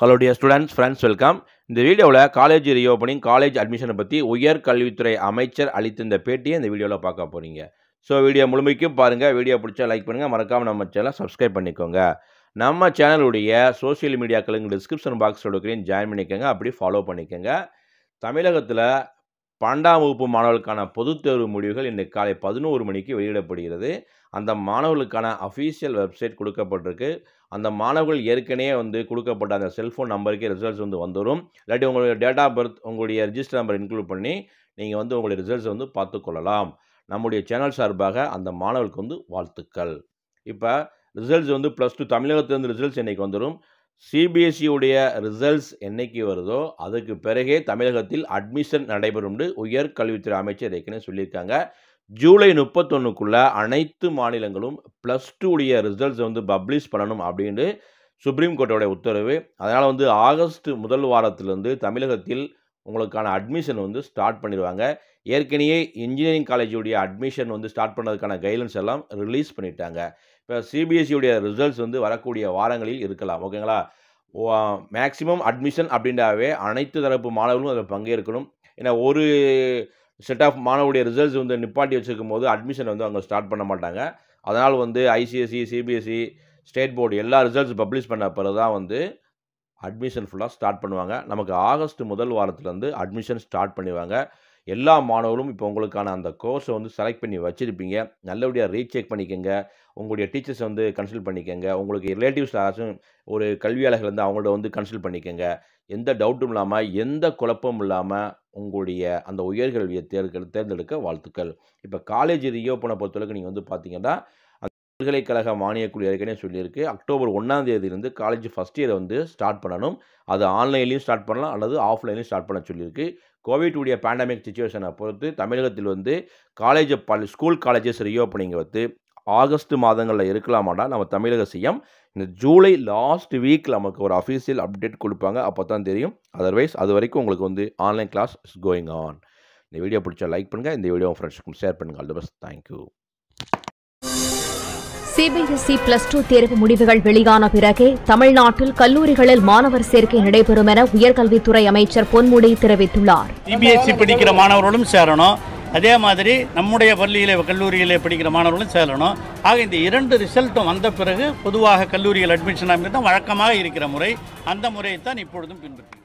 hello dear students friends welcome இந்த வீடியோவில் college reopening college அட்மிஷனை பற்றி உயர்கல்வித்துறை அமைச்சர் அளித்த இந்த பேட்டியை இந்த வீடியோவில் பார்க்க போகிறீங்க ஸோ வீடியோ முழுமைக்கும் பாருங்கள் வீடியோ பிடிச்சா லைக் பண்ணுங்கள் மறக்காமல் நம்ம சேனலை சப்ஸ்கிரைப் பண்ணிக்கோங்க நம்ம சேனலுடைய சோசியல் மீடியாக்களுங்க டிஸ்கிரிப்ஷன் பாக்ஸோட கொடுக்குறீங்க ஜாயின் பண்ணிக்கோங்க அப்படி ஃபாலோ பண்ணிக்கோங்க தமிழகத்தில் பன்னெண்டாம் வகுப்பு மாணவர்களுக்கான பொதுத் தேர்வு முடிவுகள் இன்று காலை பதினோரு மணிக்கு வெளியிடப்படுகிறது அந்த மாணவர்களுக்கான அஃபீஷியல் வெப்சைட் கொடுக்கப்பட்டிருக்கு அந்த மாணவர்கள் ஏற்கனவே வந்து கொடுக்கப்பட்ட அந்த செல்ஃபோன் நம்பருக்கே ரிசல்ட்ஸ் வந்து வந்துடும் இல்லாட்டி உங்களுடைய டேட் ஆஃப் பர்த் உங்களுடைய ரிஜிஸ்டர் நம்பர் இன்க்ளூட் பண்ணி நீங்கள் வந்து உங்களுடைய ரிசல்ட்ஸ் வந்து பார்த்துக்கொள்ளலாம் நம்முடைய சேனல் சார்பாக அந்த மாணவர்களுக்கு வந்து வாழ்த்துக்கள் இப்போ ரிசல்ட்ஸ் வந்து ப்ளஸ் டூ தமிழகத்திலேருந்து ரிசல்ட்ஸ் என்னைக்கு வந்துடும் சிபிஎஸ்சியுடைய ரிசல்ட்ஸ் என்றைக்கு வருதோ அதுக்கு பிறகே தமிழகத்தில் அட்மிஷன் நடைபெறும் உயர் கல்வித்துறை அமைச்சர் ஏற்கனவே சொல்லியிருக்காங்க ஜூலை முப்பத்தொன்றுக்குள்ளே அனைத்து மாநிலங்களும் ப்ளஸ் டூடைய ரிசல்ட்ஸ் வந்து பப்ளிஷ் பண்ணணும் அப்படின்னு சுப்ரீம் கோர்ட்டோடைய உத்தரவு அதனால் வந்து ஆகஸ்ட் முதல் வாரத்திலேருந்து தமிழகத்தில் உங்களுக்கான அட்மிஷன் வந்து ஸ்டார்ட் பண்ணிடுவாங்க ஏற்கனவே இன்ஜினியரிங் காலேஜுடைய அட்மிஷன் வந்து ஸ்டார்ட் பண்ணதுக்கான கைடன்ஸ் எல்லாம் ரிலீஸ் பண்ணிட்டாங்க இப்போ சிபிஎஸ்சியுடைய ரிசல்ட்ஸ் வந்து வரக்கூடிய வாரங்களில் இருக்கலாம் ஓகேங்களா மேக்ஸிமம் அட்மிஷன் அப்படின்றாவே அனைத்து தரப்பு மாணவர்களும் அதில் பங்கேற்கணும் ஏன்னா ஒரு செட் ஆஃப் மாணவருடைய ரிசல்ட்ஸ் வந்து நிப்பாட்டி வச்சுருக்கும் போது அட்மிஷன் வந்து அவங்க ஸ்டார்ட் பண்ண மாட்டாங்க அதனால் வந்து ஐசிஎஸ்சி சிபிஎஸ்சி ஸ்டேட் போர்டு எல்லா ரிசல்ட்ஸ் பப்ளிஷ் பண்ண பிறகு தான் வந்து அட்மிஷன் ஃபுல்லாக ஸ்டார்ட் பண்ணுவாங்க நமக்கு ஆகஸ்ட் முதல் வாரத்துலேருந்து அட்மிஷன் ஸ்டார்ட் பண்ணிடுவாங்க எல்லா மாணவரும் இப்போ உங்களுக்கான அந்த கோர்ஸை வந்து செலக்ட் பண்ணி வச்சுருப்பீங்க நல்லபடியாக ரீசெக் பண்ணிக்கோங்க உங்களுடைய டீச்சர்ஸ் வந்து கன்சல்ட் பண்ணிக்கோங்க உங்களுக்கு ரிலேட்டிவ்ஸ் யாராச்சும் ஒரு கல்வியாளர்கள் வந்து அவங்கள்ட்ட வந்து கன்சல்ட் பண்ணிக்கோங்க எந்த டவுட்டும் இல்லாமல் எந்த குழப்பமும் இல்லாமல் உங்களுடைய அந்த உயர்கல்வியை தேர் தேர்ந்தெடுக்க வாழ்த்துக்கள் இப்போ காலேஜ் ரியோப்பனை பொறுத்தளவுக்கு நீங்கள் வந்து பார்த்தீங்கன்னா பல்கலைக்கழக மானியக்குழு ஏற்கனவே சொல்லியிருக்கு அக்டோபர் ஒன்றாம் தேதியிலிருந்து காலேஜ் ஃபஸ்ட் இயரை வந்து ஸ்டார்ட் பண்ணணும் அது ஆன்லைன்லேயும் ஸ்டார்ட் பண்ணலாம் அல்லது ஆஃப்லைன்லையும் ஸ்டார்ட் பண்ண சொல்லியிருக்கு கோவிட்டுடைய பேண்டமிக் சுச்சுவேஷனை பொறுத்து தமிழகத்தில் வந்து காலேஜ் பல் ஸ்கூல் காலேஜஸ் ரீஓப்பனிங் வந்து ஆகஸ்ட் மாதங்களில் இருக்கலாமாடா நம்ம தமிழக சிஎம் இந்த ஜூலை லாஸ்ட் வீக் நமக்கு ஒரு அஃபீஷியல் அப்டேட் கொடுப்பாங்க அப்போ தான் தெரியும் அதர்வைஸ் அது வரைக்கும் உங்களுக்கு வந்து online class is going on இந்த வீடியோ பிடிச்சா லைக் பண்ணுங்கள் இந்த வீடியோ ஃப்ரெண்ட்ஸுக்கும் ஷேர் பண்ணுங்கள் all the best thank you CBSE plus two தேர்வு முடிவுகள் வெளியான பிறகே தமிழ்நாட்டில் கல்லூரிகளில் மாணவர் சேர்க்கை நடைபெறும் என உயர்கல்வித்துறை அமைச்சர் பொன்முடி தெரிவித்துள்ளார் சிபிஎஸ்இ e படிக்கிற மாணவர்களும் சேரணும் அதே மாதிரி நம்முடைய பள்ளியில் கல்லூரியில் படிக்கிற மாணவர்களும் சேரணும் ஆக இந்த இரண்டு ரிசல்ட்டும் வந்த பிறகு பொதுவாக கல்லூரியில் அட்மிஷன் அமைப்பு தான் வழக்கமாக இருக்கிற முறை அந்த முறையை தான் இப்பொழுதும் பின்பற்றி